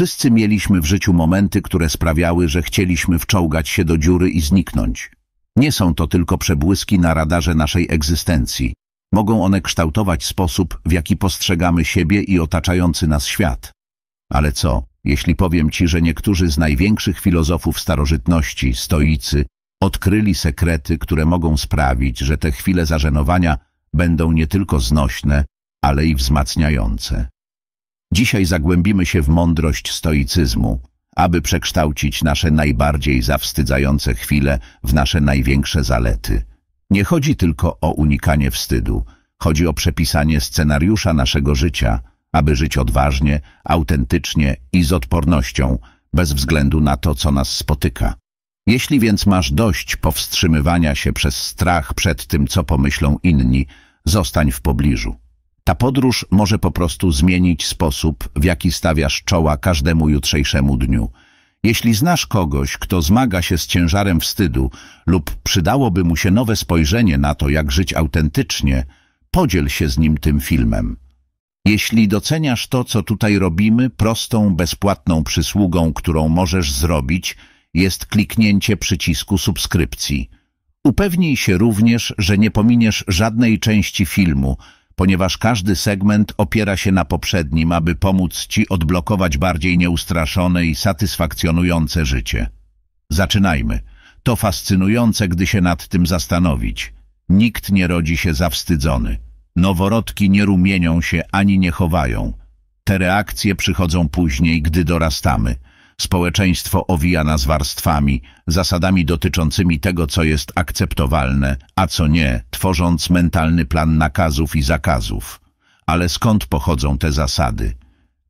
Wszyscy mieliśmy w życiu momenty, które sprawiały, że chcieliśmy wczołgać się do dziury i zniknąć. Nie są to tylko przebłyski na radarze naszej egzystencji. Mogą one kształtować sposób, w jaki postrzegamy siebie i otaczający nas świat. Ale co, jeśli powiem Ci, że niektórzy z największych filozofów starożytności, stoicy, odkryli sekrety, które mogą sprawić, że te chwile zażenowania będą nie tylko znośne, ale i wzmacniające. Dzisiaj zagłębimy się w mądrość stoicyzmu, aby przekształcić nasze najbardziej zawstydzające chwile w nasze największe zalety. Nie chodzi tylko o unikanie wstydu, chodzi o przepisanie scenariusza naszego życia, aby żyć odważnie, autentycznie i z odpornością, bez względu na to, co nas spotyka. Jeśli więc masz dość powstrzymywania się przez strach przed tym, co pomyślą inni, zostań w pobliżu. Ta podróż może po prostu zmienić sposób, w jaki stawiasz czoła każdemu jutrzejszemu dniu. Jeśli znasz kogoś, kto zmaga się z ciężarem wstydu lub przydałoby mu się nowe spojrzenie na to, jak żyć autentycznie, podziel się z nim tym filmem. Jeśli doceniasz to, co tutaj robimy, prostą, bezpłatną przysługą, którą możesz zrobić, jest kliknięcie przycisku subskrypcji. Upewnij się również, że nie pominiesz żadnej części filmu – ponieważ każdy segment opiera się na poprzednim, aby pomóc Ci odblokować bardziej nieustraszone i satysfakcjonujące życie. Zaczynajmy. To fascynujące, gdy się nad tym zastanowić. Nikt nie rodzi się zawstydzony. Noworodki nie rumienią się ani nie chowają. Te reakcje przychodzą później, gdy dorastamy – Społeczeństwo owija nas warstwami, zasadami dotyczącymi tego, co jest akceptowalne, a co nie, tworząc mentalny plan nakazów i zakazów. Ale skąd pochodzą te zasady?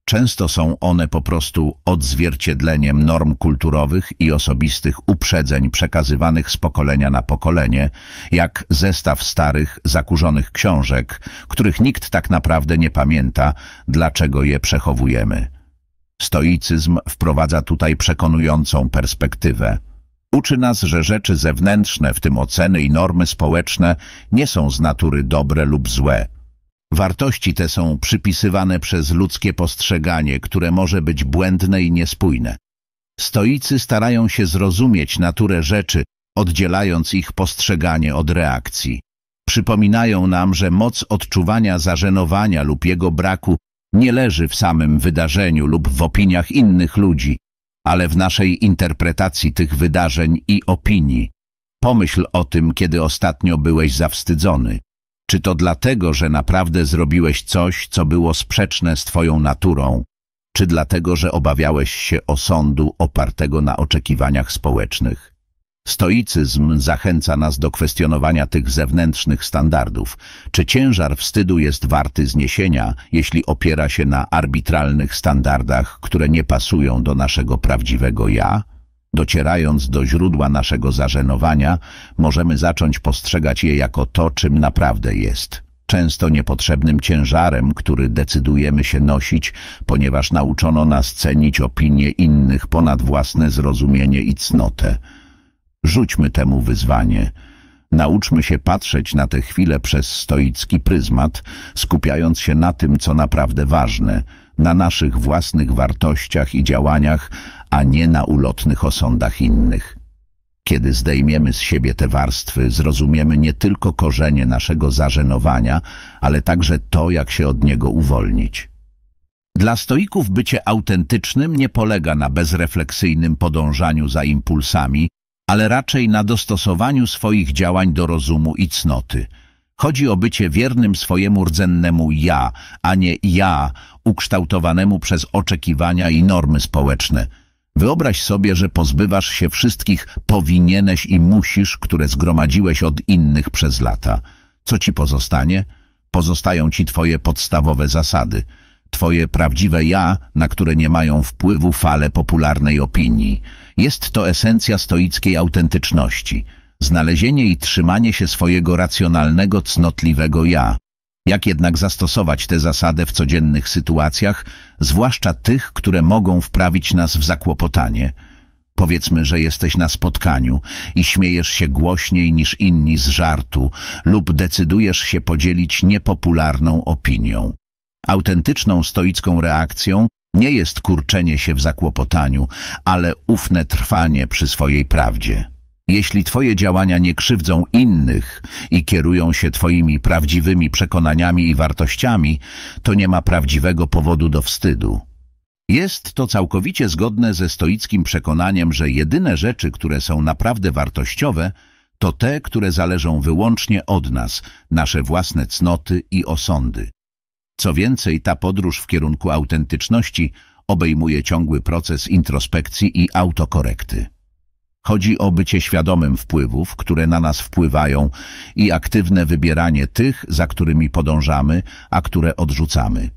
Często są one po prostu odzwierciedleniem norm kulturowych i osobistych uprzedzeń przekazywanych z pokolenia na pokolenie, jak zestaw starych, zakurzonych książek, których nikt tak naprawdę nie pamięta, dlaczego je przechowujemy. Stoicyzm wprowadza tutaj przekonującą perspektywę. Uczy nas, że rzeczy zewnętrzne, w tym oceny i normy społeczne, nie są z natury dobre lub złe. Wartości te są przypisywane przez ludzkie postrzeganie, które może być błędne i niespójne. Stoicy starają się zrozumieć naturę rzeczy, oddzielając ich postrzeganie od reakcji. Przypominają nam, że moc odczuwania zażenowania lub jego braku nie leży w samym wydarzeniu lub w opiniach innych ludzi, ale w naszej interpretacji tych wydarzeń i opinii. Pomyśl o tym, kiedy ostatnio byłeś zawstydzony. Czy to dlatego, że naprawdę zrobiłeś coś, co było sprzeczne z twoją naturą, czy dlatego, że obawiałeś się osądu opartego na oczekiwaniach społecznych? Stoicyzm zachęca nas do kwestionowania tych zewnętrznych standardów. Czy ciężar wstydu jest warty zniesienia, jeśli opiera się na arbitralnych standardach, które nie pasują do naszego prawdziwego ja? Docierając do źródła naszego zażenowania, możemy zacząć postrzegać je jako to, czym naprawdę jest. Często niepotrzebnym ciężarem, który decydujemy się nosić, ponieważ nauczono nas cenić opinie innych ponad własne zrozumienie i cnotę. Rzućmy temu wyzwanie. Nauczmy się patrzeć na tę chwilę przez stoicki pryzmat, skupiając się na tym, co naprawdę ważne, na naszych własnych wartościach i działaniach, a nie na ulotnych osądach innych. Kiedy zdejmiemy z siebie te warstwy, zrozumiemy nie tylko korzenie naszego zażenowania, ale także to, jak się od niego uwolnić. Dla stoików bycie autentycznym nie polega na bezrefleksyjnym podążaniu za impulsami, ale raczej na dostosowaniu swoich działań do rozumu i cnoty. Chodzi o bycie wiernym swojemu rdzennemu ja, a nie ja ukształtowanemu przez oczekiwania i normy społeczne. Wyobraź sobie, że pozbywasz się wszystkich powinieneś i musisz, które zgromadziłeś od innych przez lata. Co ci pozostanie? Pozostają ci twoje podstawowe zasady – Twoje prawdziwe ja, na które nie mają wpływu fale popularnej opinii. Jest to esencja stoickiej autentyczności. Znalezienie i trzymanie się swojego racjonalnego, cnotliwego ja. Jak jednak zastosować tę zasadę w codziennych sytuacjach, zwłaszcza tych, które mogą wprawić nas w zakłopotanie? Powiedzmy, że jesteś na spotkaniu i śmiejesz się głośniej niż inni z żartu lub decydujesz się podzielić niepopularną opinią. Autentyczną stoicką reakcją nie jest kurczenie się w zakłopotaniu, ale ufne trwanie przy swojej prawdzie. Jeśli twoje działania nie krzywdzą innych i kierują się twoimi prawdziwymi przekonaniami i wartościami, to nie ma prawdziwego powodu do wstydu. Jest to całkowicie zgodne ze stoickim przekonaniem, że jedyne rzeczy, które są naprawdę wartościowe, to te, które zależą wyłącznie od nas, nasze własne cnoty i osądy. Co więcej, ta podróż w kierunku autentyczności obejmuje ciągły proces introspekcji i autokorekty. Chodzi o bycie świadomym wpływów, które na nas wpływają i aktywne wybieranie tych, za którymi podążamy, a które odrzucamy.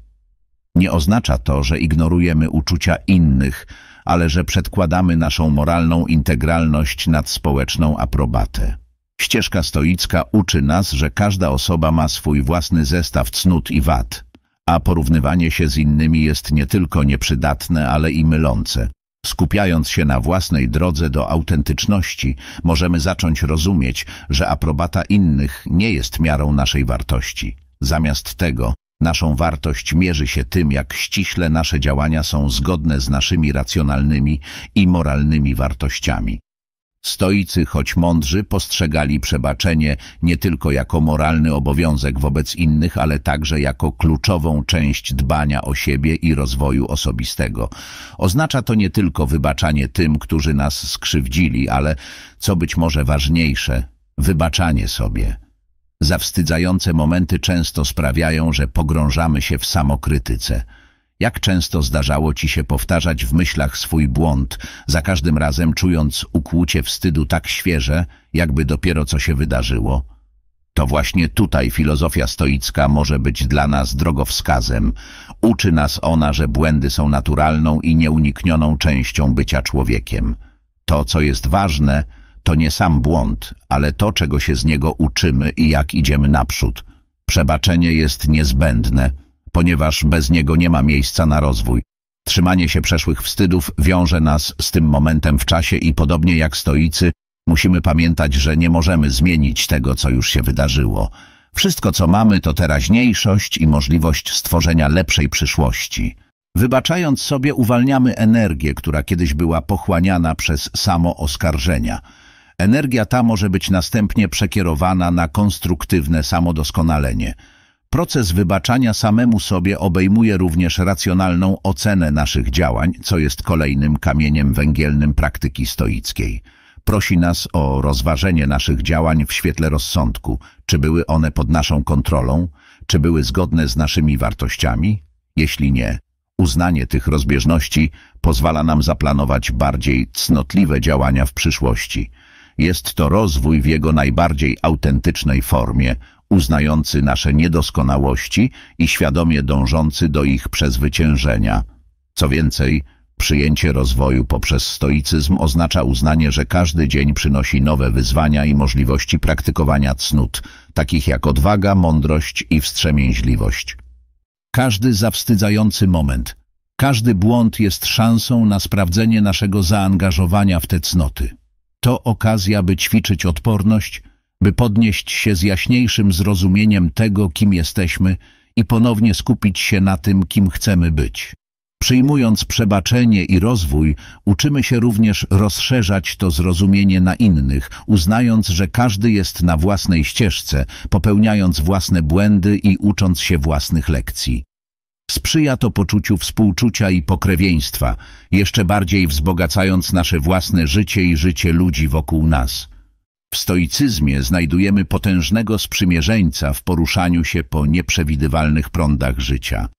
Nie oznacza to, że ignorujemy uczucia innych, ale że przedkładamy naszą moralną integralność nad społeczną aprobatę. Ścieżka stoicka uczy nas, że każda osoba ma swój własny zestaw cnót i wad a porównywanie się z innymi jest nie tylko nieprzydatne, ale i mylące. Skupiając się na własnej drodze do autentyczności, możemy zacząć rozumieć, że aprobata innych nie jest miarą naszej wartości. Zamiast tego, naszą wartość mierzy się tym, jak ściśle nasze działania są zgodne z naszymi racjonalnymi i moralnymi wartościami. Stoicy, choć mądrzy, postrzegali przebaczenie nie tylko jako moralny obowiązek wobec innych, ale także jako kluczową część dbania o siebie i rozwoju osobistego. Oznacza to nie tylko wybaczanie tym, którzy nas skrzywdzili, ale, co być może ważniejsze, wybaczanie sobie. Zawstydzające momenty często sprawiają, że pogrążamy się w samokrytyce – jak często zdarzało ci się powtarzać w myślach swój błąd, za każdym razem czując ukłucie wstydu tak świeże, jakby dopiero co się wydarzyło? To właśnie tutaj filozofia stoicka może być dla nas drogowskazem. Uczy nas ona, że błędy są naturalną i nieuniknioną częścią bycia człowiekiem. To, co jest ważne, to nie sam błąd, ale to, czego się z niego uczymy i jak idziemy naprzód. Przebaczenie jest niezbędne – ponieważ bez niego nie ma miejsca na rozwój. Trzymanie się przeszłych wstydów wiąże nas z tym momentem w czasie i podobnie jak stoicy, musimy pamiętać, że nie możemy zmienić tego, co już się wydarzyło. Wszystko, co mamy, to teraźniejszość i możliwość stworzenia lepszej przyszłości. Wybaczając sobie, uwalniamy energię, która kiedyś była pochłaniana przez samo oskarżenia. Energia ta może być następnie przekierowana na konstruktywne samodoskonalenie – Proces wybaczania samemu sobie obejmuje również racjonalną ocenę naszych działań, co jest kolejnym kamieniem węgielnym praktyki stoickiej. Prosi nas o rozważenie naszych działań w świetle rozsądku, czy były one pod naszą kontrolą, czy były zgodne z naszymi wartościami. Jeśli nie, uznanie tych rozbieżności pozwala nam zaplanować bardziej cnotliwe działania w przyszłości. Jest to rozwój w jego najbardziej autentycznej formie, uznający nasze niedoskonałości i świadomie dążący do ich przezwyciężenia. Co więcej, przyjęcie rozwoju poprzez stoicyzm oznacza uznanie, że każdy dzień przynosi nowe wyzwania i możliwości praktykowania cnót, takich jak odwaga, mądrość i wstrzemięźliwość. Każdy zawstydzający moment, każdy błąd jest szansą na sprawdzenie naszego zaangażowania w te cnoty. To okazja, by ćwiczyć odporność, by podnieść się z jaśniejszym zrozumieniem tego, kim jesteśmy i ponownie skupić się na tym, kim chcemy być. Przyjmując przebaczenie i rozwój, uczymy się również rozszerzać to zrozumienie na innych, uznając, że każdy jest na własnej ścieżce, popełniając własne błędy i ucząc się własnych lekcji. Sprzyja to poczuciu współczucia i pokrewieństwa, jeszcze bardziej wzbogacając nasze własne życie i życie ludzi wokół nas. W stoicyzmie znajdujemy potężnego sprzymierzeńca w poruszaniu się po nieprzewidywalnych prądach życia.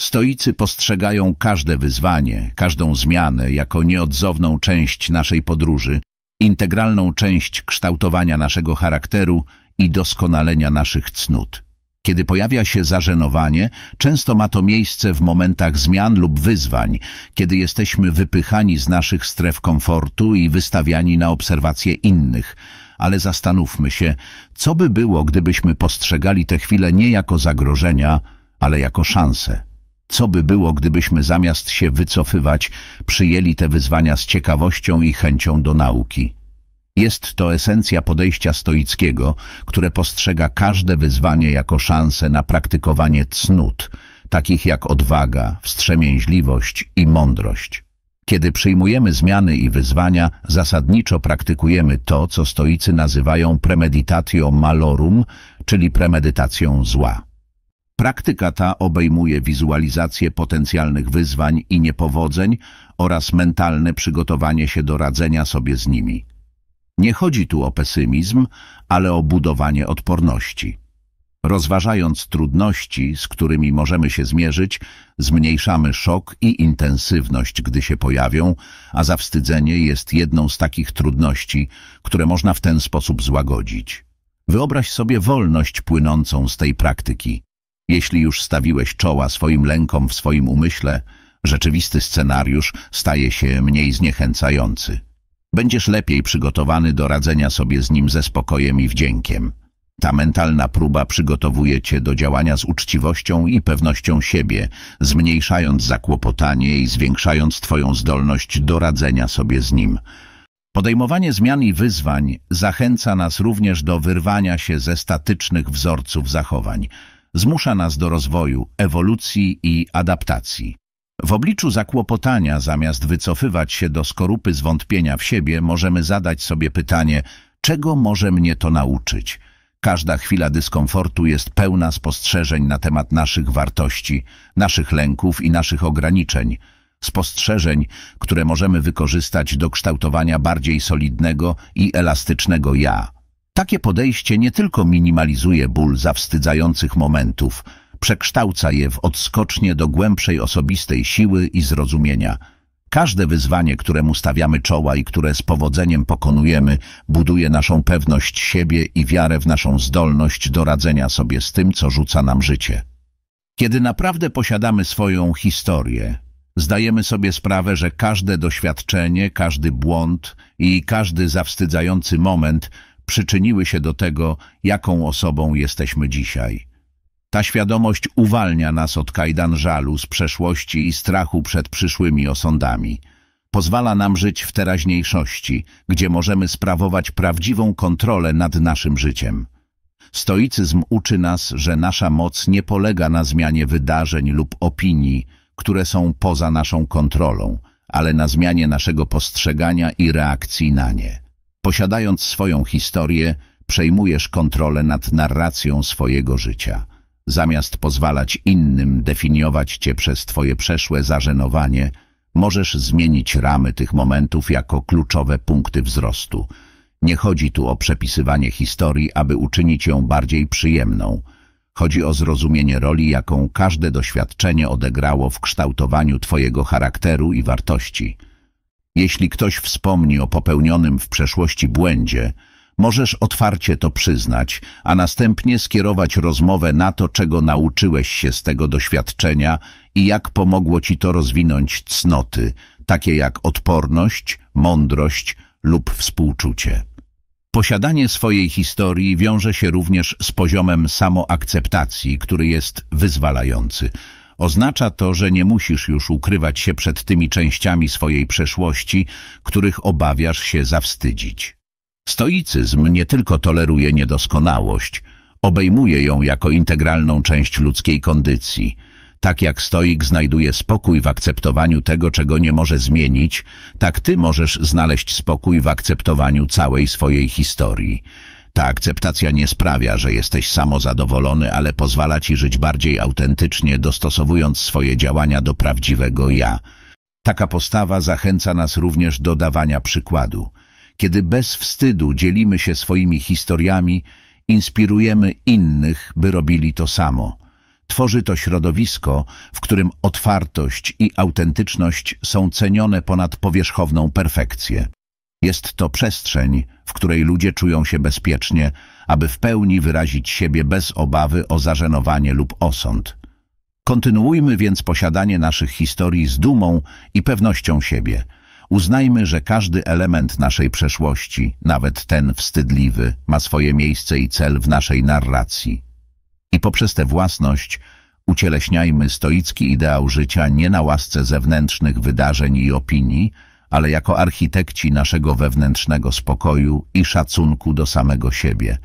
Stoicy postrzegają każde wyzwanie, każdą zmianę jako nieodzowną część naszej podróży, integralną część kształtowania naszego charakteru i doskonalenia naszych cnót. Kiedy pojawia się zażenowanie, często ma to miejsce w momentach zmian lub wyzwań, kiedy jesteśmy wypychani z naszych stref komfortu i wystawiani na obserwacje innych – ale zastanówmy się, co by było, gdybyśmy postrzegali te chwile nie jako zagrożenia, ale jako szanse. Co by było, gdybyśmy zamiast się wycofywać, przyjęli te wyzwania z ciekawością i chęcią do nauki? Jest to esencja podejścia stoickiego, które postrzega każde wyzwanie jako szansę na praktykowanie cnót, takich jak odwaga, wstrzemięźliwość i mądrość. Kiedy przyjmujemy zmiany i wyzwania, zasadniczo praktykujemy to, co stoicy nazywają premeditatio malorum, czyli premedytacją zła. Praktyka ta obejmuje wizualizację potencjalnych wyzwań i niepowodzeń oraz mentalne przygotowanie się do radzenia sobie z nimi. Nie chodzi tu o pesymizm, ale o budowanie odporności. Rozważając trudności, z którymi możemy się zmierzyć, zmniejszamy szok i intensywność, gdy się pojawią, a zawstydzenie jest jedną z takich trudności, które można w ten sposób złagodzić. Wyobraź sobie wolność płynącą z tej praktyki. Jeśli już stawiłeś czoła swoim lękom w swoim umyśle, rzeczywisty scenariusz staje się mniej zniechęcający. Będziesz lepiej przygotowany do radzenia sobie z nim ze spokojem i wdziękiem. Ta mentalna próba przygotowuje cię do działania z uczciwością i pewnością siebie, zmniejszając zakłopotanie i zwiększając twoją zdolność do radzenia sobie z nim. Podejmowanie zmian i wyzwań zachęca nas również do wyrwania się ze statycznych wzorców zachowań. Zmusza nas do rozwoju, ewolucji i adaptacji. W obliczu zakłopotania, zamiast wycofywać się do skorupy zwątpienia w siebie, możemy zadać sobie pytanie, czego może mnie to nauczyć? Każda chwila dyskomfortu jest pełna spostrzeżeń na temat naszych wartości, naszych lęków i naszych ograniczeń, spostrzeżeń, które możemy wykorzystać do kształtowania bardziej solidnego i elastycznego ja. Takie podejście nie tylko minimalizuje ból zawstydzających momentów, przekształca je w odskocznie do głębszej osobistej siły i zrozumienia – Każde wyzwanie, któremu stawiamy czoła i które z powodzeniem pokonujemy, buduje naszą pewność siebie i wiarę w naszą zdolność do radzenia sobie z tym, co rzuca nam życie. Kiedy naprawdę posiadamy swoją historię, zdajemy sobie sprawę, że każde doświadczenie, każdy błąd i każdy zawstydzający moment przyczyniły się do tego, jaką osobą jesteśmy dzisiaj – ta świadomość uwalnia nas od kajdan żalu z przeszłości i strachu przed przyszłymi osądami. Pozwala nam żyć w teraźniejszości, gdzie możemy sprawować prawdziwą kontrolę nad naszym życiem. Stoicyzm uczy nas, że nasza moc nie polega na zmianie wydarzeń lub opinii, które są poza naszą kontrolą, ale na zmianie naszego postrzegania i reakcji na nie. Posiadając swoją historię, przejmujesz kontrolę nad narracją swojego życia. Zamiast pozwalać innym definiować cię przez twoje przeszłe zażenowanie, możesz zmienić ramy tych momentów jako kluczowe punkty wzrostu. Nie chodzi tu o przepisywanie historii, aby uczynić ją bardziej przyjemną. Chodzi o zrozumienie roli, jaką każde doświadczenie odegrało w kształtowaniu twojego charakteru i wartości. Jeśli ktoś wspomni o popełnionym w przeszłości błędzie, Możesz otwarcie to przyznać, a następnie skierować rozmowę na to, czego nauczyłeś się z tego doświadczenia i jak pomogło ci to rozwinąć cnoty, takie jak odporność, mądrość lub współczucie. Posiadanie swojej historii wiąże się również z poziomem samoakceptacji, który jest wyzwalający. Oznacza to, że nie musisz już ukrywać się przed tymi częściami swojej przeszłości, których obawiasz się zawstydzić. Stoicyzm nie tylko toleruje niedoskonałość, obejmuje ją jako integralną część ludzkiej kondycji. Tak jak stoik znajduje spokój w akceptowaniu tego, czego nie może zmienić, tak ty możesz znaleźć spokój w akceptowaniu całej swojej historii. Ta akceptacja nie sprawia, że jesteś samozadowolony, ale pozwala ci żyć bardziej autentycznie, dostosowując swoje działania do prawdziwego ja. Taka postawa zachęca nas również do dawania przykładu. Kiedy bez wstydu dzielimy się swoimi historiami, inspirujemy innych, by robili to samo. Tworzy to środowisko, w którym otwartość i autentyczność są cenione ponad powierzchowną perfekcję. Jest to przestrzeń, w której ludzie czują się bezpiecznie, aby w pełni wyrazić siebie bez obawy o zażenowanie lub osąd. Kontynuujmy więc posiadanie naszych historii z dumą i pewnością siebie – Uznajmy, że każdy element naszej przeszłości, nawet ten wstydliwy, ma swoje miejsce i cel w naszej narracji. I poprzez tę własność ucieleśniajmy stoicki ideał życia nie na łasce zewnętrznych wydarzeń i opinii, ale jako architekci naszego wewnętrznego spokoju i szacunku do samego siebie.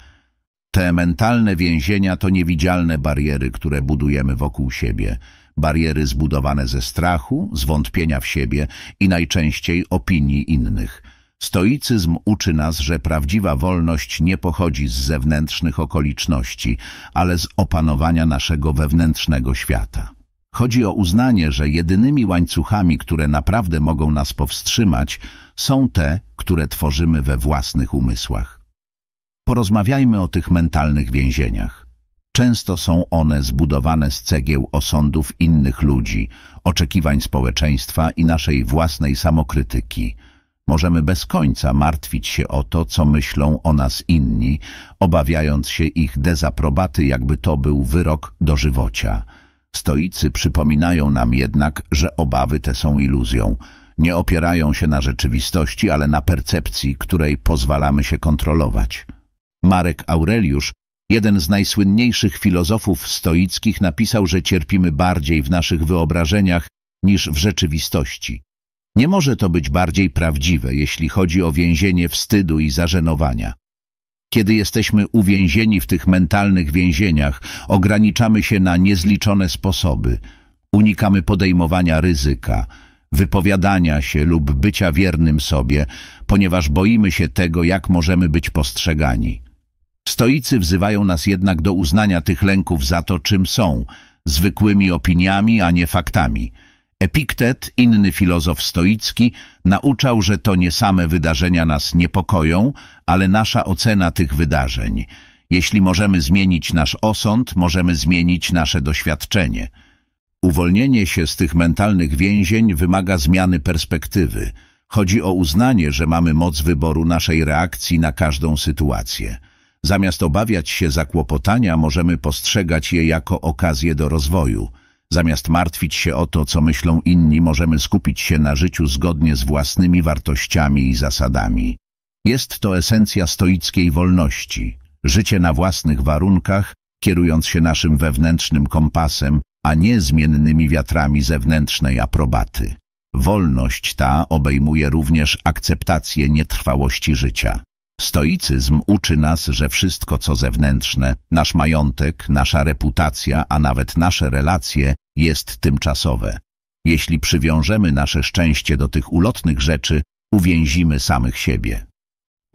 Te mentalne więzienia to niewidzialne bariery, które budujemy wokół siebie, bariery zbudowane ze strachu, zwątpienia w siebie i najczęściej opinii innych. Stoicyzm uczy nas, że prawdziwa wolność nie pochodzi z zewnętrznych okoliczności, ale z opanowania naszego wewnętrznego świata. Chodzi o uznanie, że jedynymi łańcuchami, które naprawdę mogą nas powstrzymać, są te, które tworzymy we własnych umysłach. Porozmawiajmy o tych mentalnych więzieniach. Często są one zbudowane z cegieł osądów innych ludzi, oczekiwań społeczeństwa i naszej własnej samokrytyki. Możemy bez końca martwić się o to, co myślą o nas inni, obawiając się ich dezaprobaty, jakby to był wyrok dożywocia. Stoicy przypominają nam jednak, że obawy te są iluzją. Nie opierają się na rzeczywistości, ale na percepcji, której pozwalamy się kontrolować. Marek Aureliusz Jeden z najsłynniejszych filozofów stoickich napisał, że cierpimy bardziej w naszych wyobrażeniach niż w rzeczywistości. Nie może to być bardziej prawdziwe, jeśli chodzi o więzienie wstydu i zażenowania. Kiedy jesteśmy uwięzieni w tych mentalnych więzieniach, ograniczamy się na niezliczone sposoby. Unikamy podejmowania ryzyka, wypowiadania się lub bycia wiernym sobie, ponieważ boimy się tego, jak możemy być postrzegani. Stoicy wzywają nas jednak do uznania tych lęków za to, czym są, zwykłymi opiniami, a nie faktami. Epiktet, inny filozof stoicki, nauczał, że to nie same wydarzenia nas niepokoją, ale nasza ocena tych wydarzeń. Jeśli możemy zmienić nasz osąd, możemy zmienić nasze doświadczenie. Uwolnienie się z tych mentalnych więzień wymaga zmiany perspektywy. Chodzi o uznanie, że mamy moc wyboru naszej reakcji na każdą sytuację. Zamiast obawiać się zakłopotania, możemy postrzegać je jako okazję do rozwoju. Zamiast martwić się o to, co myślą inni, możemy skupić się na życiu zgodnie z własnymi wartościami i zasadami. Jest to esencja stoickiej wolności. Życie na własnych warunkach, kierując się naszym wewnętrznym kompasem, a nie zmiennymi wiatrami zewnętrznej aprobaty. Wolność ta obejmuje również akceptację nietrwałości życia. Stoicyzm uczy nas, że wszystko co zewnętrzne, nasz majątek, nasza reputacja, a nawet nasze relacje jest tymczasowe. Jeśli przywiążemy nasze szczęście do tych ulotnych rzeczy, uwięzimy samych siebie.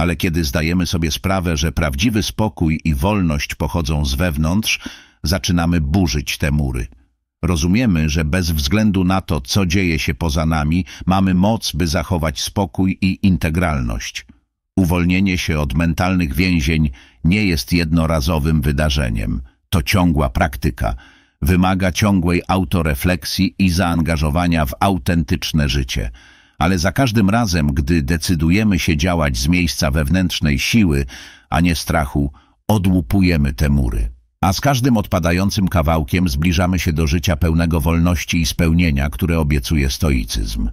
Ale kiedy zdajemy sobie sprawę, że prawdziwy spokój i wolność pochodzą z wewnątrz, zaczynamy burzyć te mury. Rozumiemy, że bez względu na to, co dzieje się poza nami, mamy moc, by zachować spokój i integralność. Uwolnienie się od mentalnych więzień nie jest jednorazowym wydarzeniem. To ciągła praktyka. Wymaga ciągłej autorefleksji i zaangażowania w autentyczne życie. Ale za każdym razem, gdy decydujemy się działać z miejsca wewnętrznej siły, a nie strachu, odłupujemy te mury. A z każdym odpadającym kawałkiem zbliżamy się do życia pełnego wolności i spełnienia, które obiecuje stoicyzm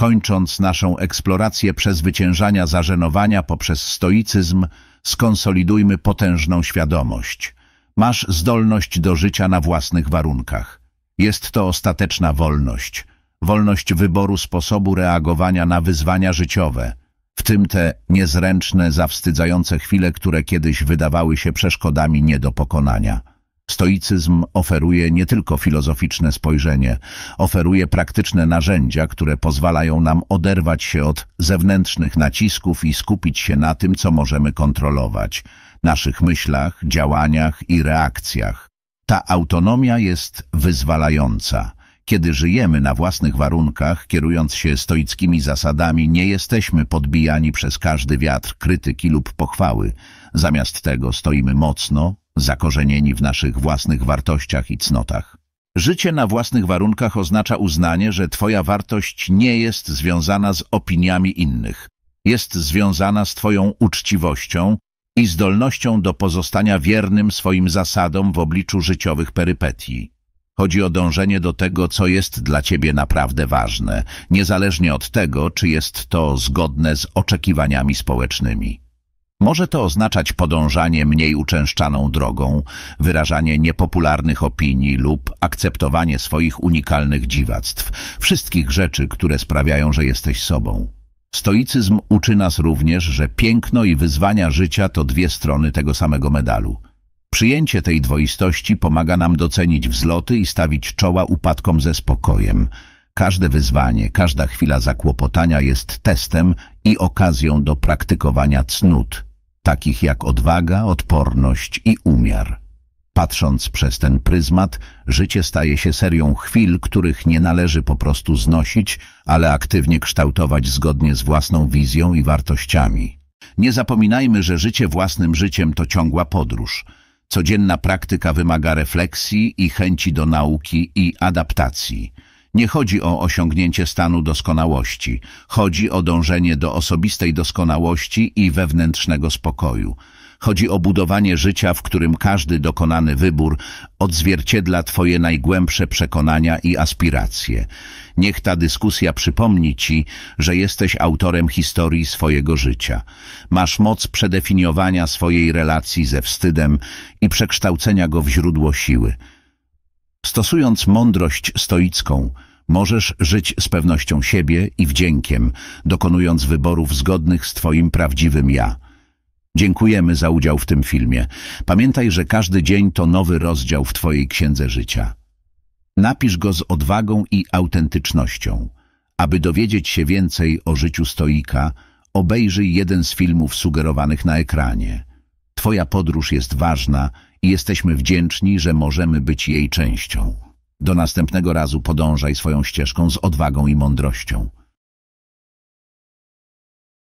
kończąc naszą eksplorację przezwyciężania zażenowania poprzez stoicyzm, skonsolidujmy potężną świadomość. Masz zdolność do życia na własnych warunkach. Jest to ostateczna wolność. Wolność wyboru sposobu reagowania na wyzwania życiowe, w tym te niezręczne, zawstydzające chwile, które kiedyś wydawały się przeszkodami nie do pokonania. Stoicyzm oferuje nie tylko filozoficzne spojrzenie, oferuje praktyczne narzędzia, które pozwalają nam oderwać się od zewnętrznych nacisków i skupić się na tym, co możemy kontrolować, naszych myślach, działaniach i reakcjach. Ta autonomia jest wyzwalająca. Kiedy żyjemy na własnych warunkach, kierując się stoickimi zasadami, nie jesteśmy podbijani przez każdy wiatr krytyki lub pochwały. Zamiast tego stoimy mocno, zakorzenieni w naszych własnych wartościach i cnotach. Życie na własnych warunkach oznacza uznanie, że Twoja wartość nie jest związana z opiniami innych. Jest związana z Twoją uczciwością i zdolnością do pozostania wiernym swoim zasadom w obliczu życiowych perypetii. Chodzi o dążenie do tego, co jest dla Ciebie naprawdę ważne, niezależnie od tego, czy jest to zgodne z oczekiwaniami społecznymi. Może to oznaczać podążanie mniej uczęszczaną drogą, wyrażanie niepopularnych opinii lub akceptowanie swoich unikalnych dziwactw, wszystkich rzeczy, które sprawiają, że jesteś sobą. Stoicyzm uczy nas również, że piękno i wyzwania życia to dwie strony tego samego medalu. Przyjęcie tej dwoistości pomaga nam docenić wzloty i stawić czoła upadkom ze spokojem. Każde wyzwanie, każda chwila zakłopotania jest testem i okazją do praktykowania cnót takich jak odwaga, odporność i umiar. Patrząc przez ten pryzmat, życie staje się serią chwil, których nie należy po prostu znosić, ale aktywnie kształtować zgodnie z własną wizją i wartościami. Nie zapominajmy, że życie własnym życiem to ciągła podróż. Codzienna praktyka wymaga refleksji i chęci do nauki i adaptacji. Nie chodzi o osiągnięcie stanu doskonałości. Chodzi o dążenie do osobistej doskonałości i wewnętrznego spokoju. Chodzi o budowanie życia, w którym każdy dokonany wybór odzwierciedla Twoje najgłębsze przekonania i aspiracje. Niech ta dyskusja przypomni Ci, że jesteś autorem historii swojego życia. Masz moc przedefiniowania swojej relacji ze wstydem i przekształcenia go w źródło siły. Stosując mądrość stoicką, możesz żyć z pewnością siebie i wdziękiem, dokonując wyborów zgodnych z Twoim prawdziwym ja. Dziękujemy za udział w tym filmie. Pamiętaj, że każdy dzień to nowy rozdział w Twojej księdze życia. Napisz go z odwagą i autentycznością. Aby dowiedzieć się więcej o życiu stoika, obejrzyj jeden z filmów sugerowanych na ekranie. Twoja podróż jest ważna i jesteśmy wdzięczni, że możemy być jej częścią. Do następnego razu podążaj swoją ścieżką z odwagą i mądrością.